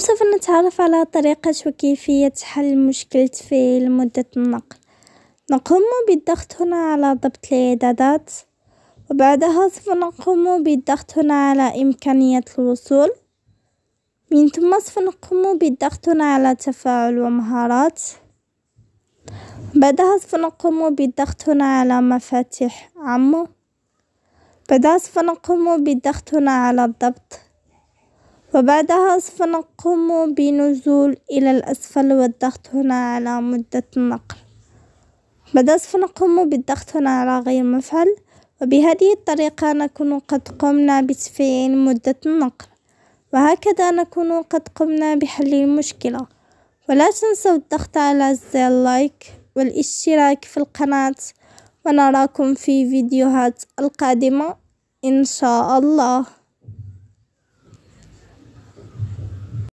سوف نتعرف على طريقة وكيفية حل مشكلة في لمدة النقل نقوم بالضغط هنا على ضبط الإعدادات وبعدها سوف نقوم بالضغط هنا على إمكانية الوصول من ثم سوف نقوم بالضغط هنا على تفاعل ومهارات بعدها سوف نقوم بالضغط هنا على مفاتيح عمو بعدها سوف نقوم بالضغط هنا على الضبط وبعدها سوف نقوم بنزول إلى الأسفل والضغط هنا على مدة النقل بعدها سوف نقوم بالضغط هنا على غير مفعل وبهذه الطريقة نكون قد قمنا بتفعيل مدة النقل وهكذا نكون قد قمنا بحل المشكلة ولا تنسوا الضغط على زر اللايك والاشتراك في القناة ونراكم في فيديوهات القادمة إن شاء الله